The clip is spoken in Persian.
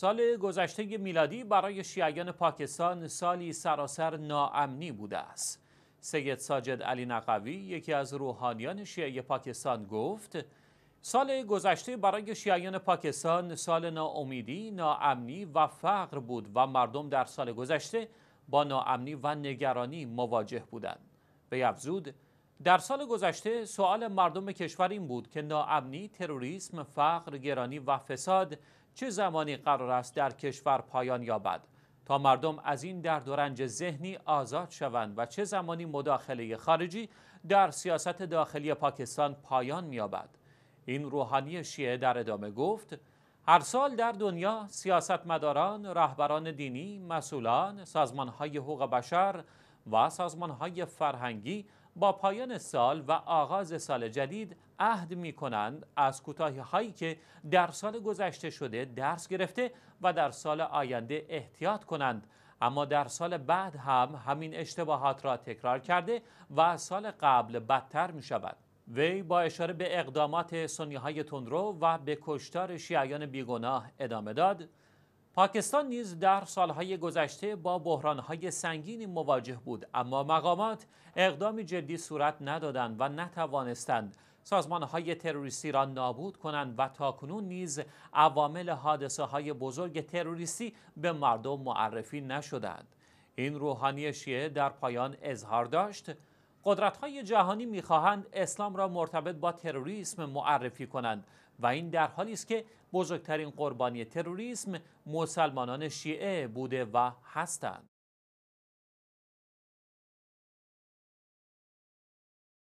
سال گذشته میلادی برای شیعیان پاکستان سالی سراسر ناامنی بوده است. سید ساجد علی نقوی یکی از روحانیان شیعه پاکستان گفت سال گذشته برای شیعیان پاکستان سال ناامیدی، ناامنی و فقر بود و مردم در سال گذشته با ناامنی و نگرانی مواجه بودند. به افزود در سال گذشته سوال مردم کشور این بود که ناامنی، تروریسم، فقر، گرانی و فساد چه زمانی قرار است در کشور پایان یابد تا مردم از این درد و رنج ذهنی آزاد شوند و چه زمانی مداخله خارجی در سیاست داخلی پاکستان پایان می‌یابد این روحانی شیعه در ادامه گفت هر سال در دنیا سیاستمداران، رهبران دینی، مسئولان، سازمان‌های حقوق بشر و های فرهنگی با پایان سال و آغاز سال جدید عهد می کنند از کوتاهی هایی که در سال گذشته شده درس گرفته و در سال آینده احتیاط کنند اما در سال بعد هم همین اشتباهات را تکرار کرده و سال قبل بدتر می شود. وی با اشاره به اقدامات سنی تندرو و به کشتار شیعیان بیگناه ادامه داد پاکستان نیز در سالهای گذشته با بحرانهای سنگینی مواجه بود اما مقامات اقدامی جدی صورت ندادند و نتوانستند سازمانهای تروریستی را نابود کنند و تاکنون نیز عوامل حادثه های بزرگ تروریستی به مردم معرفی نشدند این روحانی شیعه در پایان اظهار داشت قدرت های جهانی میخواهند اسلام را مرتبط با تروریسم معرفی کنند و این در حالی است که بزرگترین قربانی تروریسم مسلمانان شیعه بوده و هستند